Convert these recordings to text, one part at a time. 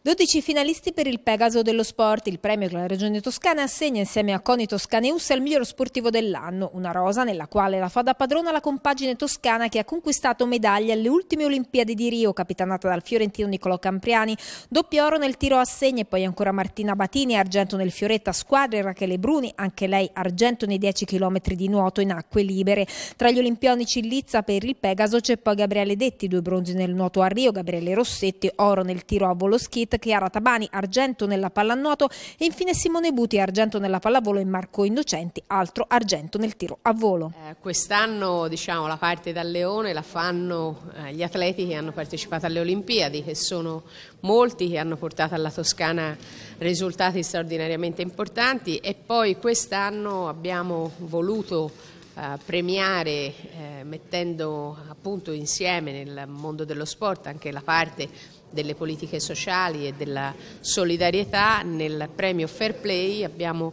12 finalisti per il Pegaso dello Sport, il premio che la Regione Toscana assegna insieme a Coni Toscaneus Ussa al miglior sportivo dell'anno, una rosa nella quale la fa da padrona la compagine toscana che ha conquistato medaglie alle ultime Olimpiadi di Rio, capitanata dal fiorentino Niccolò Campriani, doppio oro nel tiro a segno e poi ancora Martina Batini, argento nel fioretta squadra e Rachele Bruni, anche lei argento nei 10 km di nuoto in acque libere. Tra gli olimpionici in Lizza per il Pegaso c'è poi Gabriele Detti, due bronzi nel nuoto a Rio, Gabriele Rossetti, oro nel tiro a volo schietto, basket, Chiara Tabani argento nella pallanuoto e infine Simone Buti argento nella pallavolo e Marco Innocenti altro argento nel tiro a volo. Eh, quest'anno diciamo, la parte dal leone la fanno eh, gli atleti che hanno partecipato alle Olimpiadi che sono molti che hanno portato alla Toscana risultati straordinariamente importanti e poi quest'anno abbiamo voluto premiare eh, mettendo appunto insieme nel mondo dello sport anche la parte delle politiche sociali e della solidarietà nel premio Fair Play abbiamo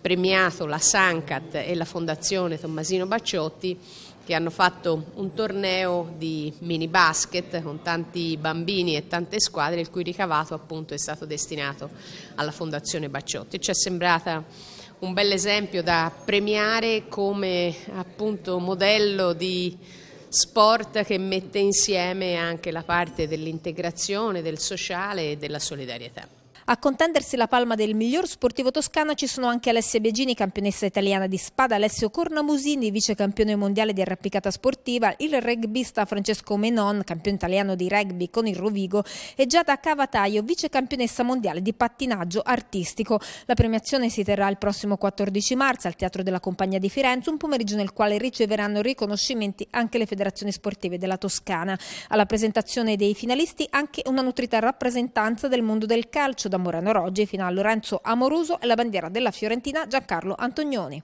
premiato la Sancat e la Fondazione Tommasino Bacciotti che hanno fatto un torneo di mini basket con tanti bambini e tante squadre il cui ricavato appunto è stato destinato alla Fondazione Bacciotti. Ci è sembrata un bel esempio da premiare come appunto modello di sport che mette insieme anche la parte dell'integrazione, del sociale e della solidarietà. A contendersi la palma del miglior sportivo toscano ci sono anche Alessia Biagini, campionessa italiana di spada, Alessio Cornamusini, vicecampione mondiale di arrampicata sportiva, il rugbista Francesco Menon, campione italiano di rugby con il Rovigo, e Giada Cavataio, vicecampionessa mondiale di pattinaggio artistico. La premiazione si terrà il prossimo 14 marzo al Teatro della Compagnia di Firenze, un pomeriggio nel quale riceveranno riconoscimenti anche le federazioni sportive della Toscana. Alla presentazione dei finalisti anche una nutrita rappresentanza del mondo del calcio da Morano Roggi fino a Lorenzo Amoruso e la bandiera della Fiorentina Giancarlo Antonioni.